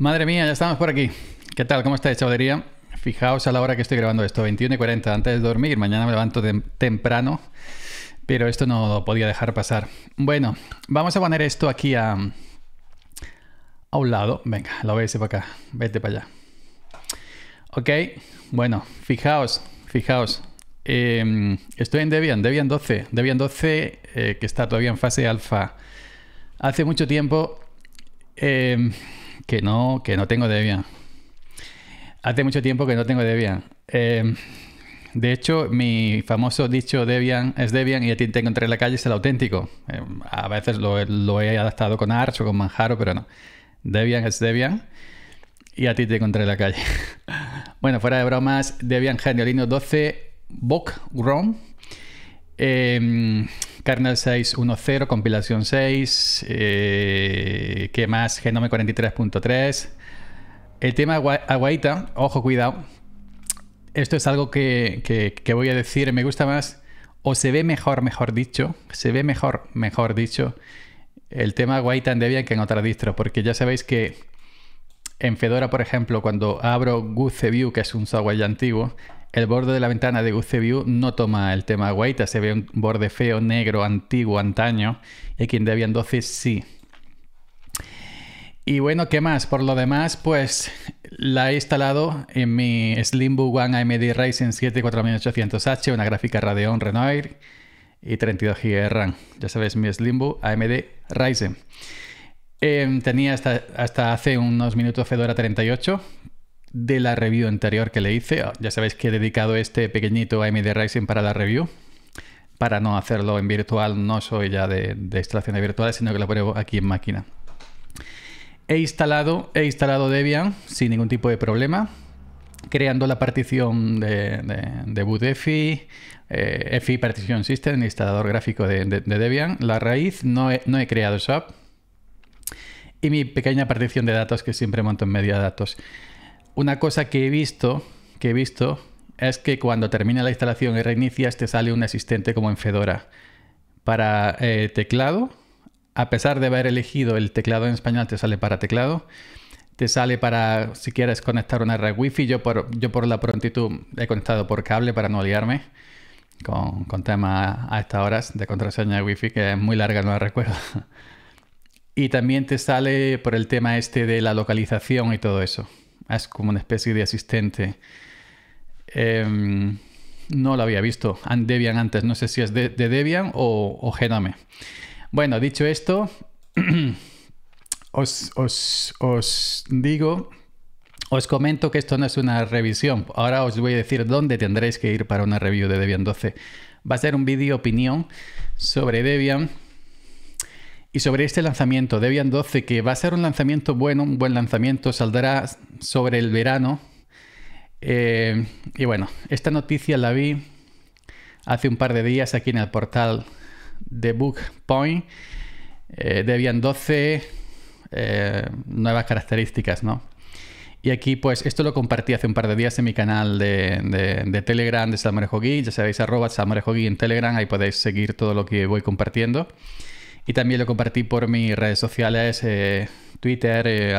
Madre mía, ya estamos por aquí. ¿Qué tal? ¿Cómo estáis, chavalería? Fijaos a la hora que estoy grabando esto, 21 y 40, antes de dormir. Mañana me levanto temprano, pero esto no lo podía dejar pasar. Bueno, vamos a poner esto aquí a, a un lado. Venga, la veis para acá. Vete para allá. Ok, bueno, fijaos, fijaos. Em, estoy en Debian, Debian 12. Debian 12, eh, que está todavía en fase alfa. Hace mucho tiempo... Em, que no, que no tengo Debian. Hace mucho tiempo que no tengo Debian. Em, de hecho, mi famoso dicho Debian es Debian y a ti te encontré en la calle es el auténtico. Em, a veces lo, he adaptado con Arch o con Manjaro, pero no. Debian es Debian y a ti te encontré en la calle. bueno, fuera de bromas, Debian Genio 12, Boc Rom. Em, Kernel 6.1.0, compilación 6, eh, ¿qué más? Genome 43.3. El tema Aguaita, ojo, cuidado. Esto es algo que, voy a decir, me gusta más, o se ve mejor, mejor dicho, se ve mejor, mejor dicho, el tema Aguaita en Debian que en otras distro. porque ya sabéis que en Fedora, por ejemplo, cuando abro GuceView, que es un software antiguo, el borde de la ventana de View no toma el tema guaita, se ve un borde feo, negro, antiguo, antaño, y quien en Debian 12 sí. Y bueno, ¿qué más? Por lo demás, pues la he instalado en mi Slimbook One AMD Ryzen 7 4800H, una gráfica Radeon Renoir y 32 GB de RAM. Ya sabes, mi Slimbook AMD Ryzen. Em, tenía hasta, hasta, hace unos minutos Fedora 38, de la review anterior que le hice. Ah, ya sabéis que he dedicado este pequeñito AMD Ryzen para la review. Para no hacerlo en virtual, no soy ya de, de instalaciones virtuales, sino que lo pruebo aquí en máquina. He instalado, he instalado Debian sin ningún tipo de problema, creando la partición de, de, de EFI eh, Partition System, instalador gráfico de, Debian, la raíz, no he, no he creado eso, y mi pequeña partición de datos que siempre monto en media datos una cosa que he visto, que he visto, es que cuando termina la instalación y reinicias te sale un asistente como en Fedora. Para eh, teclado, a pesar de haber elegido el teclado en español, te sale para teclado. Te sale para si quieres conectar una red wifi. Yo por, yo por la prontitud he conectado por cable para no liarme con, temas a estas horas de contraseña de wifi, que es muy larga, no la recuerdo. y también te sale por el tema este de la localización y todo eso es como una especie de asistente. Em, no lo había visto Debian antes, no sé si es de, Debian o, Bueno, dicho esto, os, os digo os comento que esto no es una revisión. Ahora os voy a decir dónde tendréis que ir para una review de Debian 12. Va a ser un vídeo opinión sobre Debian y sobre este lanzamiento, Debian 12, que va a ser un lanzamiento bueno, un buen lanzamiento, saldrá sobre el verano. Eh, y bueno, esta noticia la vi hace un par de días aquí en el portal de BookPoint. Point. Eh, Debian 12, eh, nuevas características, ¿no? Y aquí, pues, esto lo compartí hace un par de días en mi canal de, de Telegram de Salmarejo Ya sabéis, arroba Salmarejo en Telegram. Ahí podéis seguir todo lo que voy compartiendo. Y también lo compartí por mis redes sociales, eh, Twitter, eh,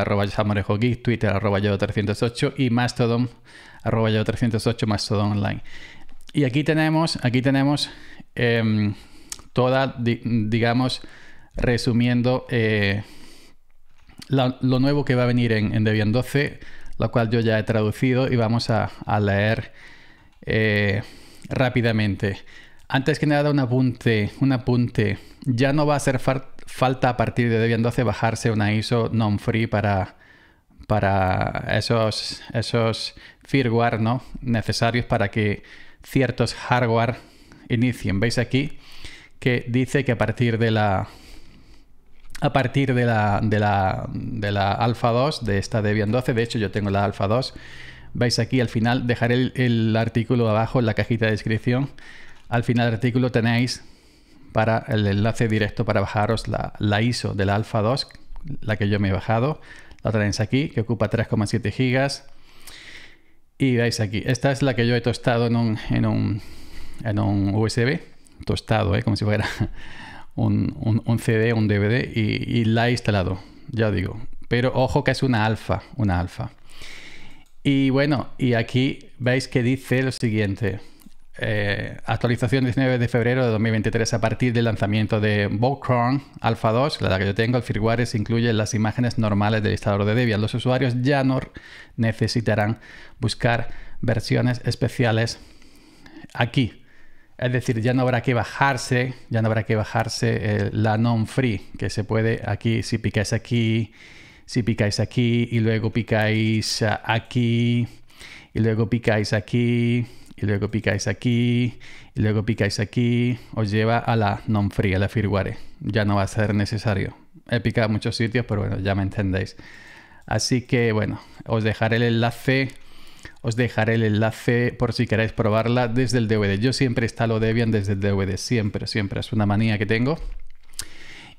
Twitter, arroba yo 308 y Mastodon, arroba 308 Mastodon Online. Y aquí tenemos, aquí tenemos em, toda, digamos, resumiendo eh, lo nuevo que va a venir en, Debian 12, lo cual yo ya he traducido y vamos a leer eh, rápidamente. Antes que nada, un apunte, un apunte. Ya no va a ser falta a partir de Debian 12 bajarse una ISO non-free para, para esos, esos firmware ¿no? necesarios para que ciertos hardware inicien. Veis aquí que dice que a partir de la a partir de la, de la, Alpha 2, de esta Debian 12, de hecho yo tengo la Alpha 2, veis aquí al final, dejaré el artículo abajo en la cajita de descripción al final del artículo tenéis para el enlace directo para bajaros la, ISO de la Alpha 2, la que yo me he bajado. La tenéis aquí, que ocupa 3,7 gigas. Y veis aquí, esta es la que yo he tostado en un, USB, tostado, ¿eh? como si fuera un, CD, un DVD, y, y, la he instalado, ya digo. Pero ojo que es una alfa, una alfa. Y bueno, y aquí veis que dice lo siguiente. Eh, actualización 19 de febrero de 2023 a partir del lanzamiento de Volcron Alpha 2, la que yo tengo, el firmware se incluye las imágenes normales del instalador de Debian. Los usuarios ya no necesitarán buscar versiones especiales aquí. Es decir, ya no habrá que bajarse, ya no habrá que bajarse eh, la non-free, que se puede aquí, si picáis aquí, si picáis aquí y luego picáis eh, aquí y luego picáis aquí y luego picáis aquí, y luego picáis aquí, os lleva a la non-free, a la firmware. Ya no va a ser necesario. He picado muchos sitios, pero bueno, ya me entendéis. Así que bueno, os dejaré el enlace os dejaré el enlace por si queréis probarla desde el DVD. Yo siempre instalo Debian desde el DVD, siempre, siempre. Es una manía que tengo.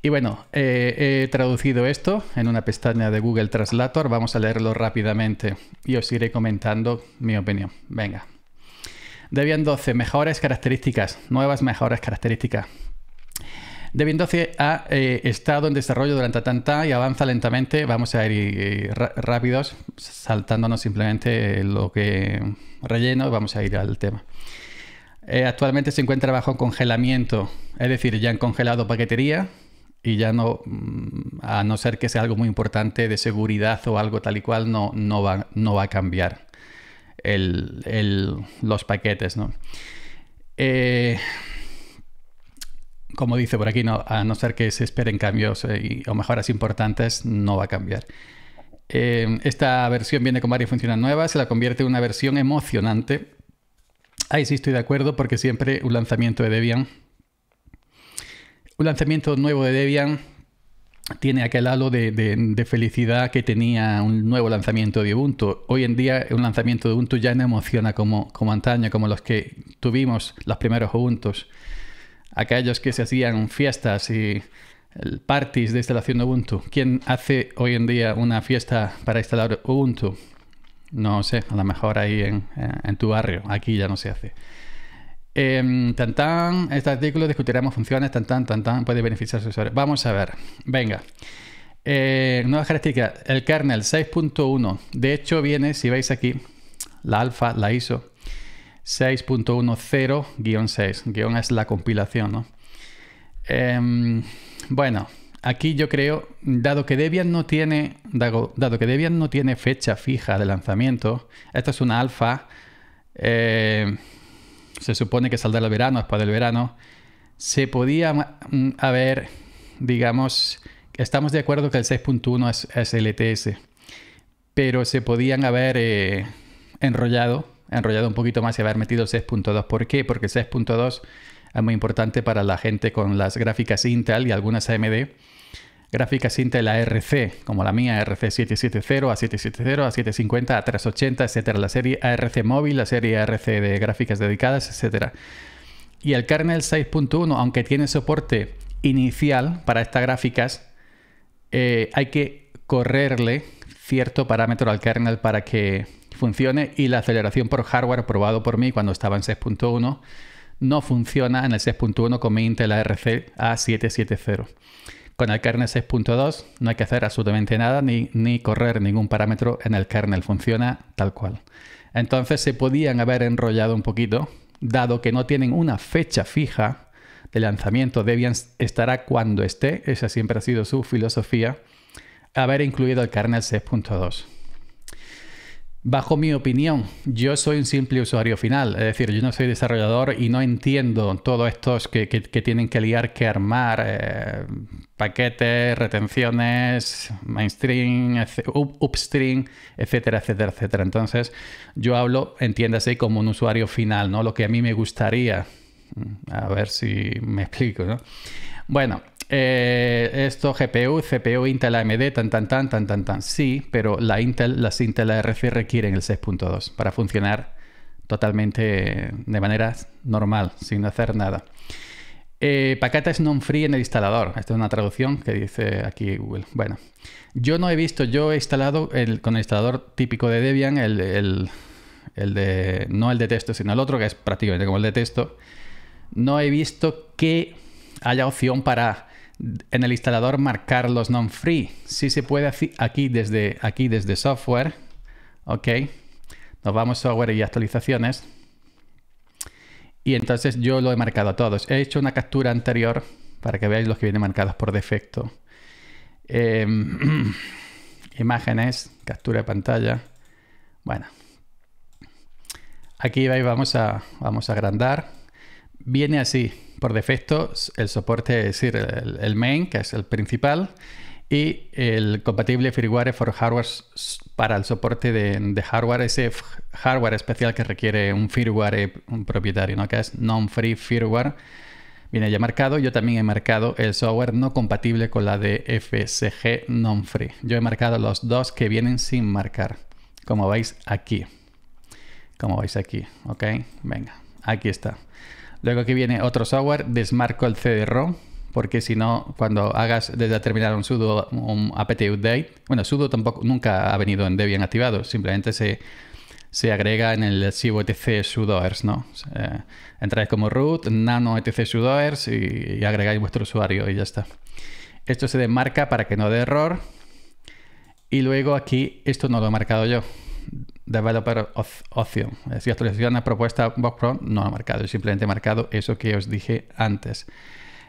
Y bueno, eh, he traducido esto en una pestaña de Google Translator. Vamos a leerlo rápidamente y os iré comentando mi opinión. Venga. Debian 12, mejores características, nuevas mejores características. Debian 12 ha eh, estado en desarrollo durante tanta y avanza lentamente. Vamos a ir eh, rápidos, saltándonos simplemente eh, lo que relleno, vamos a ir al tema. actualmente se encuentra bajo congelamiento, es decir, ya han congelado paquetería y ya no, mm, a no ser que sea algo muy importante de seguridad o algo tal y cual, no va a cambiar los paquetes, eh, como dice por aquí, no, a no ser que se esperen cambios eh, o mejoras importantes, no va a cambiar. Eh, esta versión viene con varias funciones nuevas, se la convierte en una versión emocionante. Ahí sí estoy de acuerdo porque siempre un lanzamiento de Debian, un lanzamiento nuevo de Debian tiene aquel halo de, felicidad que tenía un nuevo lanzamiento de Ubuntu. Hoy en día un lanzamiento de Ubuntu ya no emociona como, como antaño, como los que tuvimos los primeros Ubuntu. Aquellos que se hacían fiestas y parties de instalación de Ubuntu. ¿Quién hace hoy en día una fiesta para instalar Ubuntu? No sé, a lo mejor ahí en, en tu barrio, aquí ya no se hace en em, este artículo discutiremos funciones, tan tan, tan puede beneficiar a usuarios. Vamos a ver, venga. Eh, nuevas características, el kernel 6.1, de hecho viene, si veis aquí, la alfa, la ISO, 6.10-6, es la compilación, ¿no? Em, bueno, aquí yo creo, dado que Debian no tiene, dado, que Debian no tiene fecha fija de lanzamiento, esta es una alfa, eh, se supone que saldrá el verano, después del verano, se podía mm, haber, digamos, estamos de acuerdo que el 6.1 es, LTS, e pero se podían haber eh, enrollado, enrollado un poquito más y haber metido el 6.2. ¿Por qué? Porque el 6.2 es muy importante para la gente con las gráficas Intel y algunas AMD gráficas Intel ARC, como la mía, ARC 770, A770, A750, A380, etcétera. La serie ARC móvil, la serie ARC de gráficas dedicadas, etcétera. Y el kernel 6.1, aunque tiene soporte inicial para estas gráficas, eh, hay que correrle cierto parámetro al kernel para que funcione y la aceleración por hardware probado por mí cuando estaba en 6.1 no funciona en el 6.1 con mi Intel ARC A770. Con el kernel 6.2 no hay que hacer absolutamente nada ni, ni correr ningún parámetro en el kernel, funciona tal cual. Entonces se podían haber enrollado un poquito, dado que no tienen una fecha fija de lanzamiento. Debian estará cuando esté, esa siempre ha sido su filosofía, haber incluido el kernel 6.2. Bajo mi opinión, yo soy un simple usuario final, es decir, yo no soy desarrollador y no entiendo todos estos que, tienen que liar, que armar, eh, paquetes, retenciones, mainstream, upstream, etcétera, etcétera, etcétera. Entonces, yo hablo, entiéndase, como un usuario final, ¿no? Lo que a mí me gustaría. Mm, a ver si me explico, ¿no? Bueno, eh, esto GPU, CPU, Intel, AMD, tan, tan, tan, tan, tan, tan. Sí, pero la Intel, las Intel ARC requieren el 6.2 para funcionar totalmente de manera normal, sin hacer nada. Eh, es non-free en el instalador. Esta es una traducción que dice aquí Google. Bueno, yo no he visto, yo he instalado el, con el instalador típico de Debian, el, el, el de, no el de texto, sino el otro, que es prácticamente como el de texto. No he visto que haya opción para en el instalador marcar los non-free. Si se puede aquí desde, aquí desde software. Ok. Nos vamos a software y actualizaciones. Y entonces yo lo he marcado a todos. He hecho una captura anterior para que veáis los que vienen marcados por defecto. Em, imágenes, captura de pantalla. Bueno. Aquí vamos a, vamos a agrandar. Viene así por defecto el soporte, es decir, el, main, que es el principal, y el compatible firmware for hardware para el soporte de, hardware, ese hardware especial que requiere un firmware un propietario, ¿no? que es non-free firmware. Viene ya marcado. Yo también he marcado el software no compatible con la de FSG non-free. Yo he marcado los dos que vienen sin marcar, como veis aquí. Como veis aquí, ¿ok? Venga, aquí está. Luego aquí viene otro software, desmarco el CD-ROM, porque si no, cuando hagas desde terminar un sudo, un apt update, bueno, sudo tampoco nunca ha venido en Debian activado, simplemente se, agrega en el archivo etc sudoers, ¿no? entráis como root, nano etc sudoers y, y agregáis vuestro usuario y ya está. Esto se desmarca para que no dé error. Y luego aquí, esto no lo he marcado yo, Developer Option. Si actualización una propuesta Box no ha marcado, simplemente marcado eso que os dije antes.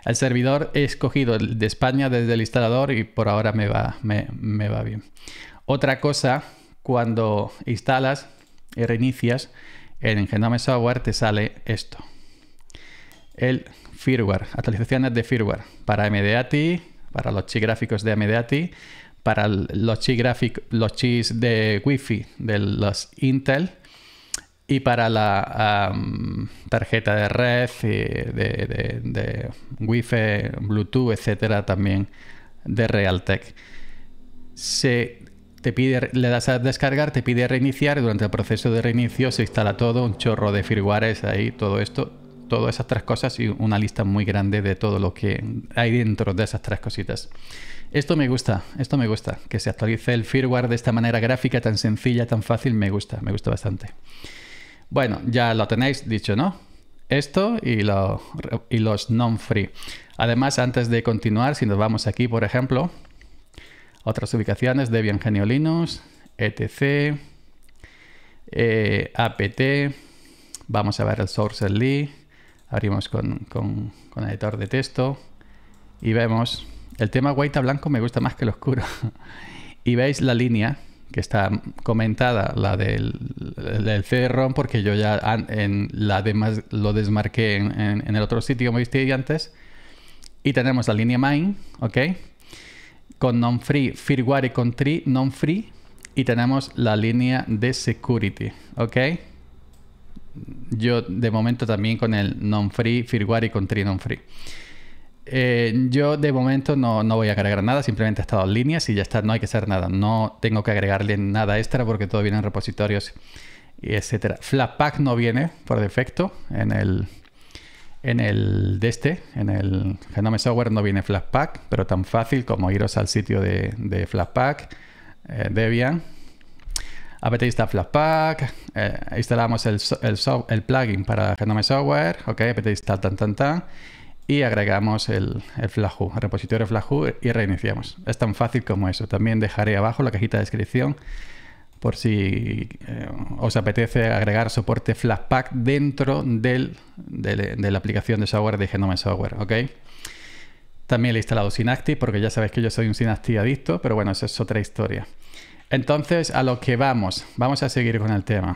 El servidor he escogido el de España desde el instalador y por ahora me va, me, va bien. Otra cosa, cuando instalas y reinicias, en Genome Software te sale esto. El firmware, actualizaciones de firmware para MDATI, para los chip gráficos de MDATI para los chips los chips de Wi-Fi de los Intel y para la tarjeta de red, de, Wi-Fi, Bluetooth, etcétera, también de Realtek. Se te pide, le das a descargar, te pide reiniciar. Durante el proceso de reinicio se instala todo, un chorro de firmwares ahí, todo esto, todas esas tres cosas y una lista muy grande de todo lo que hay dentro de esas tres cositas. Esto me gusta, esto me gusta, que se actualice el firmware de esta manera gráfica tan sencilla, tan fácil, me gusta, me gusta bastante. Bueno, ya lo tenéis dicho, ¿no? Esto y, los non-free. Además, antes de continuar, si nos vamos aquí, por ejemplo, otras ubicaciones, Debian Genio Linux, etc, eh, apt, vamos a ver el source abrimos con editor de texto y vemos el tema white blanco me gusta más que el oscuro. y veis la línea que está comentada, la del, del CD-ROM, porque yo ya en la demás lo desmarqué en, el otro sitio, como visteis antes. Y tenemos la línea main, ¿ok? Con non-free, firmware y con tree, non-free. Y tenemos la línea de security, ¿ok? Yo de momento también con el non-free, firmware y con tree non-free. Eh, yo de momento no, voy a agregar nada, simplemente he estado en líneas y ya está, no hay que hacer nada. No tengo que agregarle nada extra porque todo viene en repositorios, y etcétera. Flatpak no viene por defecto en el, en el de este, en el Genome Software no viene Flatpak, pero tan fácil como iros al sitio de, de Flatpak, eh, Debian. APT está Flatpak, eh, instalamos el, el, plugin para Genome Software, ok, APT tal tan tan tan y agregamos el, el el repositorio Flahu y reiniciamos. Es tan fácil como eso. También dejaré abajo la cajita de descripción por si eh, os apetece agregar soporte flashpack dentro de la aplicación de software de Genome Software, También he instalado Synaptic porque ya sabéis que yo soy un Synaptic adicto, pero bueno, eso es otra historia. Entonces, a lo que vamos, vamos a seguir con el tema.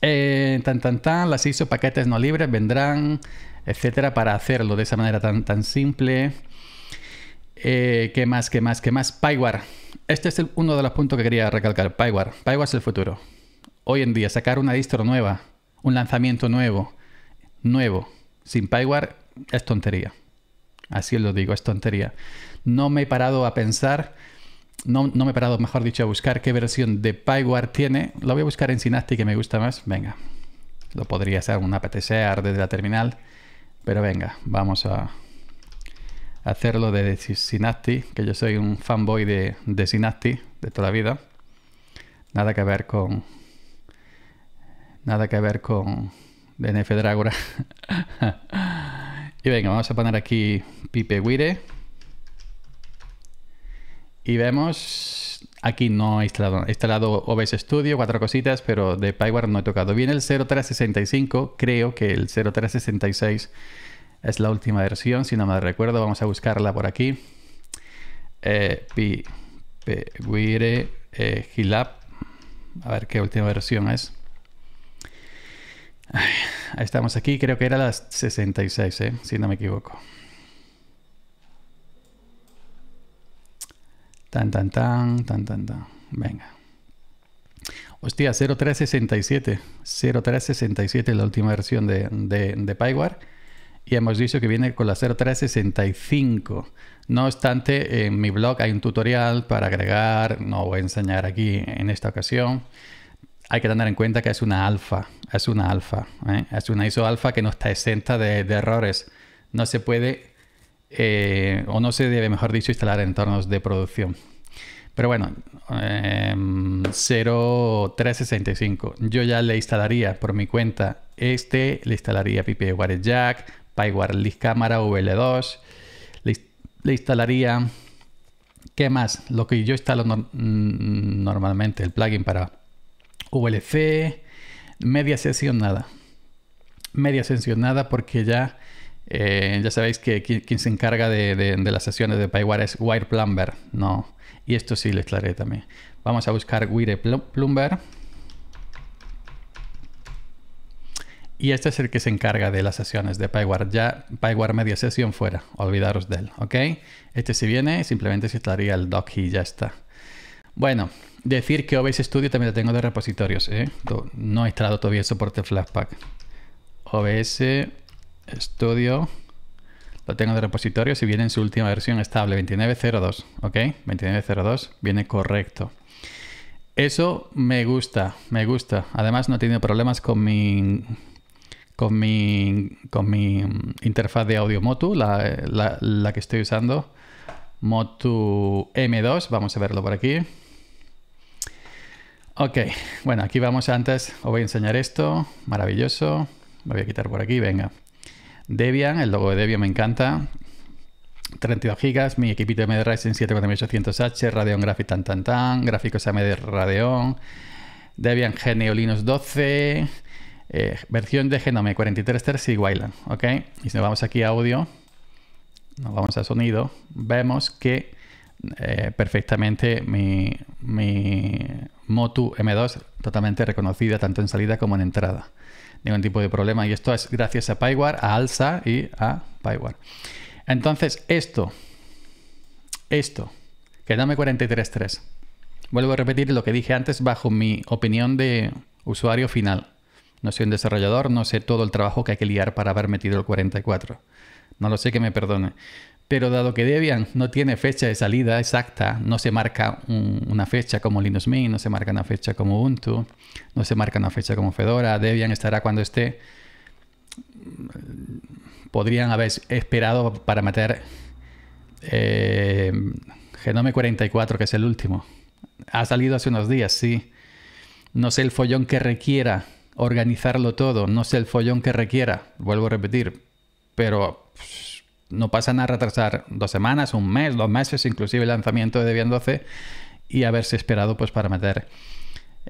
Eh, tan tan tan, las ISO paquetes no libres vendrán etcétera, para hacerlo de esa manera tan, tan simple. Eh, ¿Qué más? ¿Qué más? ¿Qué más? Pyware. Este es uno de los puntos que quería recalcar. Pyware. Pyware es el futuro. Hoy en día, sacar una distro nueva, un lanzamiento nuevo, nuevo, sin Pyware, es tontería. Así lo digo, es tontería. No me he parado a pensar, no, no me he parado, mejor dicho, a buscar qué versión de Pyware tiene. Lo voy a buscar en Synaptic que me gusta más. Venga, lo podría hacer un aptsear desde la terminal. Pero venga, vamos a hacerlo de Sinasti, que yo soy un fanboy de, de de toda la vida. Nada que ver con. Nada que ver con DNF Dragora. y venga, vamos a poner aquí Pipe Wire. Y vemos Aquí no he instalado, he OBS Studio, cuatro cositas, pero de Pyware no he tocado. Viene el 0365, creo que el 0366 es la última versión, si no me recuerdo, vamos a buscarla por aquí. Eh, eh A ver qué última versión es. Ahí estamos aquí, creo que era la 66, ¿eh? si no me equivoco. Tan, tan, tan, tan, tan, tan. Venga. Hostia, 0367. 0367 es la última versión de, de, de Y hemos dicho que viene con la 0365. No obstante, en mi blog hay un tutorial para agregar, no voy a enseñar aquí en esta ocasión. Hay que tener en cuenta que es una alfa, es una alfa, ¿eh? es una ISO alfa que no está exenta de, de errores. No se puede eh, o no se debe, mejor dicho, instalar entornos de producción. Pero bueno, 0.365. Em, yo ya le instalaría por mi cuenta este, le instalaría wire Jack, PyWire List Camera, VL2, le, instalaría. ¿Qué más? Lo que yo instalo mm, normalmente, el plugin para VLC, media sesión nada. Media sesión nada porque ya eh, ya sabéis que quien, se encarga de, las sesiones de PyWire es Wire Plumber, ¿no? Y esto sí lo aclaré también. Vamos a buscar Wire Plumber. Y este es el que se encarga de las sesiones de PyWire. Ya PyWire media sesión fuera, olvidaros de él, ¿ok? Este si viene, simplemente se estaría el docky y ya está. Bueno, decir que OBS Studio también lo tengo de repositorios, ¿eh? No he instalado todavía el soporte Flashpack. OBS Studio. Lo tengo de repositorio. Si viene en su última versión estable, 29.02. ¿Ok? 29.02 viene correcto. Eso me gusta, me gusta. Además no he tenido problemas con mi con mi, con mi mm, interfaz de audio Motu, la, la que estoy usando. Motu M2, vamos a verlo por aquí. Ok, bueno, aquí vamos antes, os voy a enseñar esto, maravilloso. Lo voy a quitar por aquí, venga. Debian, el logo de Debian me encanta. 32 GB, mi equipito AMD Ryzen 7 4800H, Radeon Graphics tan tan tan, gráficos AMD Radeon, Debian Genio Linux 12, eh, versión de Genome 43 Terz y Wayland, ¿ok? Y si nos vamos aquí a audio, nos vamos a sonido, vemos que eh, perfectamente mi, mi Motu M2 totalmente reconocida tanto en salida como en entrada ningún tipo de problema. Y esto es gracias a PyWare, a Alsa y a PyWare. Entonces, esto, esto, que dame 43.3. Vuelvo a repetir lo que dije antes bajo mi opinión de usuario final. No soy un desarrollador, no sé todo el trabajo que hay que liar para haber metido el 44. No lo sé que me perdone. Pero dado que Debian no tiene fecha de salida exacta, no se marca una fecha como Linux Mint, no se marca una fecha como Ubuntu, no se marca una fecha como Fedora, Debian estará cuando esté. Mm, podrían haber esperado para meter eh, Genome 44, que es el último. Ha salido hace unos días, sí. No sé el follón que requiera organizarlo todo, no sé el follón que requiera, vuelvo a repetir, pero no pasan a retrasar dos semanas, un mes, dos meses, inclusive el lanzamiento de Debian 12 y haberse esperado pues para meter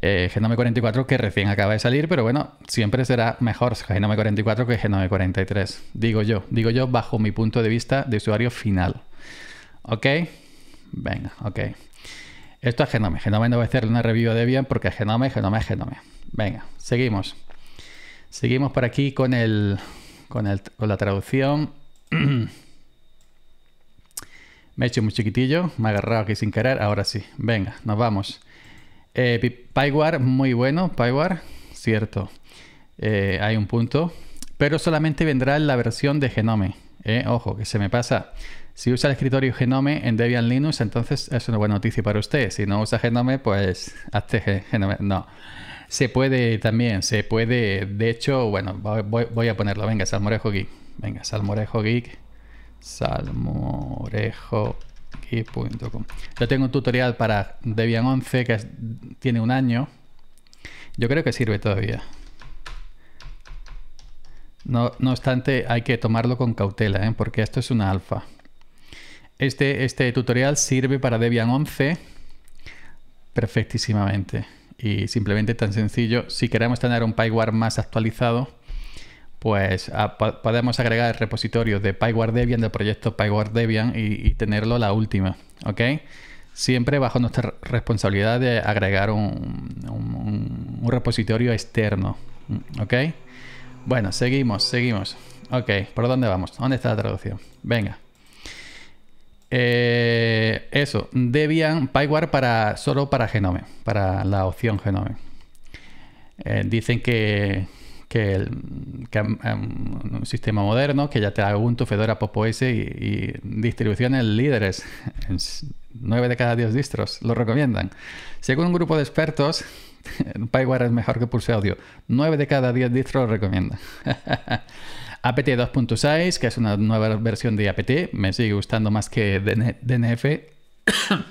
eh, Genome 44 que recién acaba de salir, pero bueno, siempre será mejor Genome 44 que Genome 43, digo yo, digo yo bajo mi punto de vista de usuario final. ¿Ok? Venga, ok. Esto es Genome. Genome no va a hacer una review de Debian porque Genome, Genome, Genome. Venga, seguimos. Seguimos por aquí con, con, el, con la traducción Me he hecho muy chiquitillo, me he agarrado aquí sin querer, ahora sí. Venga, nos vamos. Eh, muy bueno, Pywar, cierto. Eh, hay un punto. Pero solamente vendrá en la versión de Genome. Eh, ojo, que se me pasa. Si usa el escritorio Genome en Debian Linux, entonces es una buena noticia para usted. Si no usa Genome, pues hazte Genome. No. Se puede también, se puede. De hecho, bueno, voy, voy a ponerlo. Venga, salmorejo aquí. Venga, Salmorejo Geek. Salmorejogeek.com. Yo tengo un tutorial para Debian 11 que tiene un año. Yo creo que sirve todavía. No, obstante, hay que tomarlo con cautela, ¿eh? porque esto es una alfa. Este, este tutorial sirve para Debian 11 perfectísimamente. Y simplemente tan sencillo, si queremos tener un PyWare más actualizado, pues ah, podemos agregar el repositorio de PyWare Debian, del proyecto PyWare Debian y, tenerlo la última, ¿ok? Siempre bajo nuestra responsabilidad de agregar un, repositorio externo, ¿ok? Bueno, seguimos, seguimos. Ok, ¿por dónde vamos? ¿Dónde está la traducción? Venga. Eh, eso, Debian, PyWare para, solo para Genome, para la opción Genome. Eh, dicen que, que, em, em, un sistema moderno que ya te da Ubuntu, Fedora, Popo S y, distribuciones líderes. 9 de cada 10 distros lo recomiendan. Según un grupo de expertos, PyWare es mejor que Pulse Audio. 9 de cada 10 distros lo recomiendan. APT 2.6, que es una nueva versión de APT, me sigue gustando más que DNF.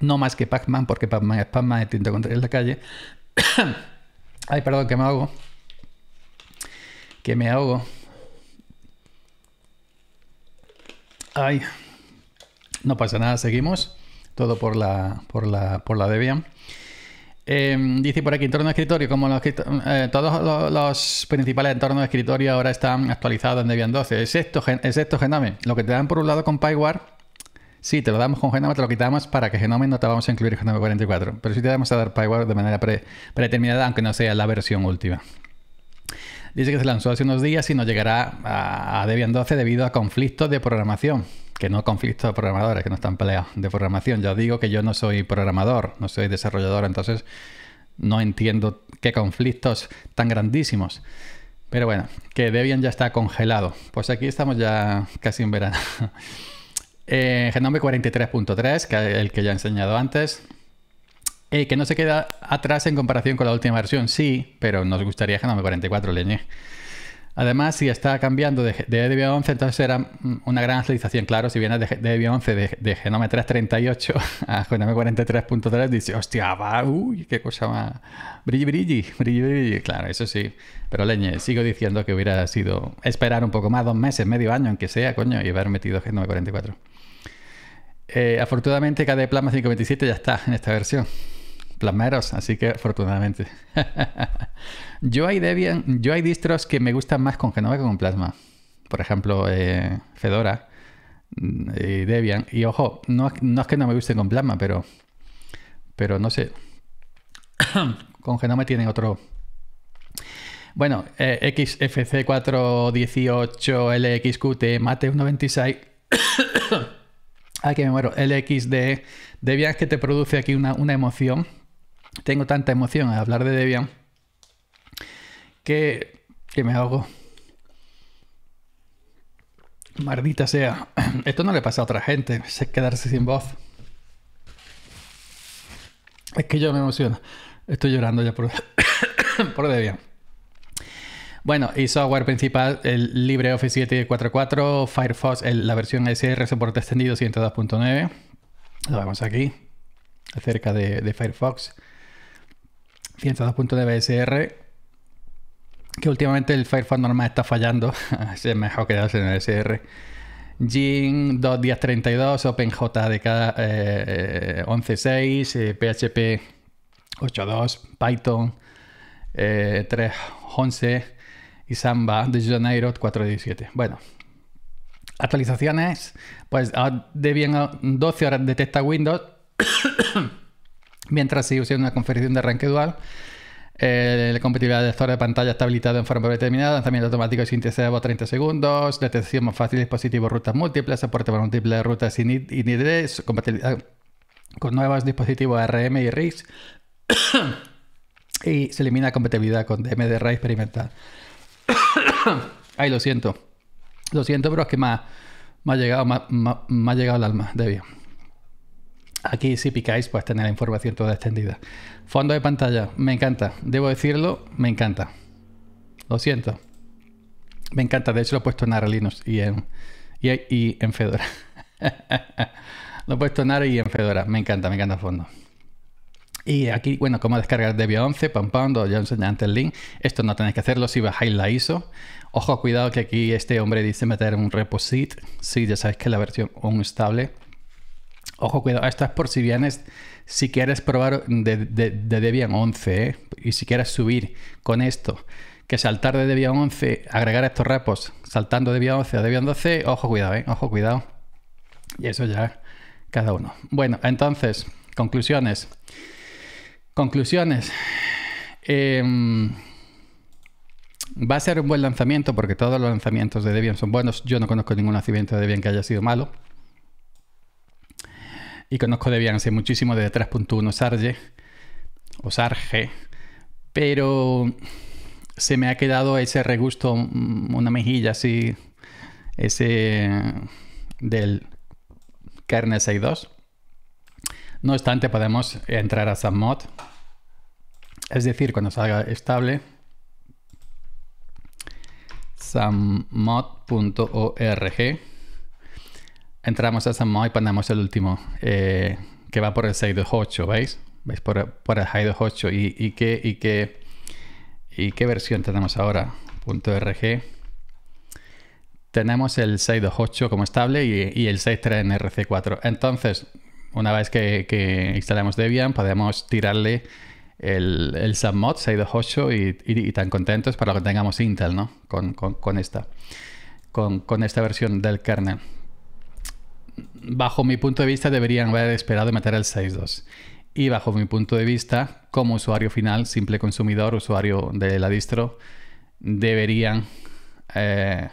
no más que Pac-Man, porque Pac-Man es Pac-Man, tinto contra en la calle. Ay, perdón, que me hago que me ahogo. Ay, no pasa nada, seguimos. Todo por la, por la, por la Debian. Em, dice por aquí, entorno de escritorio, como eh, todos los, principales entornos de escritorio ahora están actualizados en Debian 12, ¿Es esto Genome. Lo que te dan por un lado con PyWare, sí, te lo damos con Genome, te lo quitamos para que Genome no te vamos a incluir Genome 44, pero sí te vamos a dar PyWare de manera predeterminada, aunque no sea la versión última. Dice que se lanzó hace unos días y no llegará a, Debian 12 debido a conflictos de programación. Que no conflictos de programadores, que no están peleados de programación. Ya digo que yo no soy programador, no soy desarrollador, entonces no entiendo qué conflictos tan grandísimos. Pero bueno, que Debian ya está congelado. Pues aquí estamos ya casi en verano. eh, Genome 43.3, que es el que ya he enseñado antes. Eh, que no se queda atrás en comparación con la última versión, sí, pero nos gustaría Genome 44 leñe. Además, si está cambiando de, de Debian 11, entonces era mm, una gran actualización. Claro, si vienes de, Debian 11 de, Genome 338 a Genome 43.3, dice hostia, va, uy, qué cosa más. Brilli, brilli, brilli, brilli. Claro, eso sí. Pero leñe, sigo diciendo que hubiera sido esperar un poco más, dos meses, medio año, aunque sea, coño, y haber metido Genome 44. Eh, afortunadamente, KDE Plasma 527 ya está en esta versión plasmeros, así que afortunadamente. yo hay Debian, yo hay distros que me gustan más con genoma que con Plasma. Por ejemplo, eh, Fedora mm, y Debian. Y ojo, no, es que no me guste con Plasma, pero, pero no sé. con Genoma tiene otro. Bueno, XFC418LXQT Mate 1.26 Ay, que me muero. LXD. Debian es que te produce aquí una, una emoción tengo tanta emoción al hablar de Debian que, me ahogo. Mardita sea. Esto no le pasa a otra gente, es quedarse sin voz. Es que yo me emociono. Estoy llorando ya por, Debian. Bueno, y software principal, el LibreOffice 744, Firefox, la versión SR, soporte extendido 102.9. Lo vemos aquí, acerca de Firefox bsr que últimamente el Firefox normal está fallando. es mejor quedarse en el SR. Jin 2.10.32, OpenJDK cada 11.6, 6 PHP 8.2, Python eh, 3.11 y Samba de Janeiro 4.17. Bueno, actualizaciones, pues ah, de bien 12 horas detecta Windows. Mientras sigue siendo una configuración de arranque dual, eh, la competitividad de zona de pantalla está habilitada en forma predeterminada, lanzamiento automático sin de a 30 segundos, detección más fácil, dispositivos rutas múltiples, soporte para múltiples rutas y NIDs, compatibilidad con nuevos dispositivos RM y RIS. y se elimina compatibilidad con DMDR experimental. Ay, lo siento. Lo siento, pero es que me ha, llegado, me ha, llegado al alma, bien. Aquí si picáis puedes tener la información toda extendida. Fondo de pantalla, me encanta. Debo decirlo, me encanta. Lo siento. Me encanta, de hecho lo he puesto en Ara y en, en Fedora. lo he puesto en Ara y en Fedora. Me encanta, me encanta el fondo. Y aquí, bueno, cómo descargar Debian 11, pam pam, ya enseñé antes el link. Esto no tenéis que hacerlo si bajáis la ISO. Ojo, cuidado que aquí este hombre dice meter un reposit. si Sí, ya sabéis que la versión un estable Ojo, cuidado. esto es por si vienes, si quieres probar de, de, Debian 11, eh, y si quieres subir con esto, que saltar de Debian 11, agregar estos repos, saltando de Debian 11 a Debian 12, ojo, cuidado, eh, Ojo, cuidado. Y eso ya cada uno. Bueno, entonces, conclusiones. Conclusiones. Em, va a ser un buen lanzamiento porque todos los lanzamientos de Debian son buenos. Yo no conozco ningún lanzamiento de Debian que haya sido malo y conozco Debian muchísimo de 3.1 Sarge o pero se me ha quedado ese regusto, mm, una mejilla así, ese mm, del kernel 6.2. No obstante, podemos entrar a SamMod, es decir, cuando salga estable, sammod.org entramos a Samoa y ponemos el último, eh, que va por el 628, ¿veis? ¿Veis? Por, el 628. ¿Y, y, qué, versión tenemos ahora? .rg. Tenemos el 628 como estable y, el 63 en RC4. Entonces, una vez que, instalamos Debian, podemos tirarle el, el 628 y, tan contentos para lo que tengamos Intel, ¿no? con esta versión del kernel bajo mi punto de vista, deberían haber esperado meter el 6.2. Y bajo mi punto de vista, como usuario final, simple consumidor, usuario de la distro, deberían eh,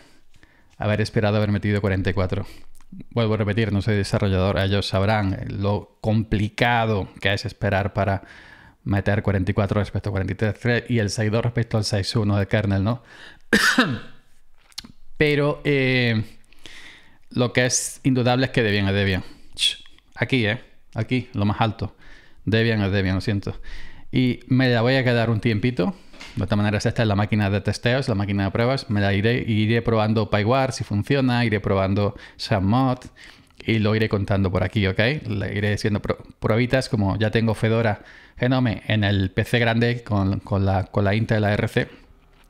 haber esperado haber metido 44. Vuelvo a repetir, no soy desarrollador, ellos sabrán lo complicado que es esperar para meter 44 respecto a 43.3 y el 6.2 respecto al 6.1 de kernel, ¿no? Pero... Eh, lo que es indudable es que Debian es Debian. Aquí, ¿eh? Aquí, lo más alto. Debian es Debian, lo siento. Y me la voy a quedar un tiempito. De todas maneras, esta es la máquina de testeos, la máquina de pruebas. Me la iré, iré probando PyWare si funciona, iré probando SamMod y lo iré contando por aquí, ¿ok? Le iré haciendo pruebitas, como ya tengo Fedora Genome en el PC grande con, la, con la de la RC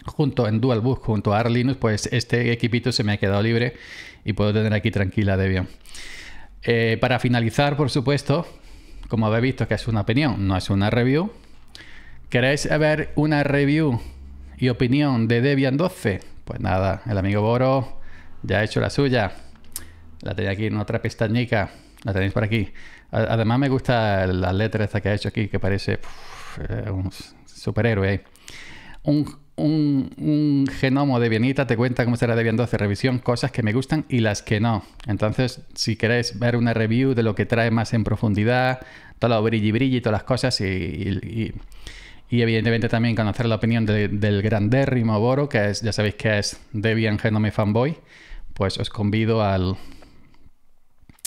junto en Dual junto a Arlinux, pues este equipito se me ha quedado libre y puedo tener aquí tranquila Debian. Eh, para finalizar, por supuesto, como habéis visto que es una opinión, no es una review. ¿Queréis ver una review y opinión de Debian 12? Pues nada, el amigo Boro ya ha hecho la suya. La tenía aquí en otra pestañica. La tenéis por aquí. Además me gusta la letra esta que ha hecho aquí, que parece eh, un superhéroe. Un un, genoma de bienita te cuenta cómo será Debian 12, revisión, cosas que me gustan y las que no. Entonces, si queréis ver una review de lo que trae más en profundidad, todo lo brilli brilli y todas las cosas y, evidentemente también conocer la opinión del grandérrimo Boro, que ya sabéis que es Debian Genome Fanboy, pues os convido al,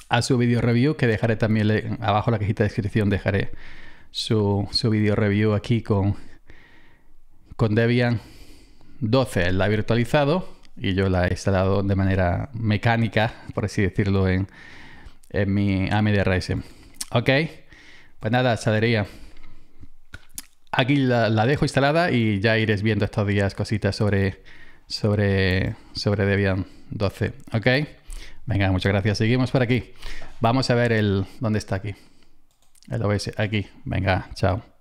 a su video review, que dejaré también abajo en la cajita de descripción, dejaré su, su video review aquí con con Debian 12 la ha virtualizado y yo la he instalado de manera mecánica, por así decirlo, en, en mi AMD Ryzen. Ok, pues nada, saldría Aquí la, dejo instalada y ya iréis viendo estos días cositas sobre, sobre, sobre Debian 12. Ok, venga, muchas gracias. Seguimos por aquí. Vamos a ver el dónde está aquí. El OBS, aquí. Venga, chao.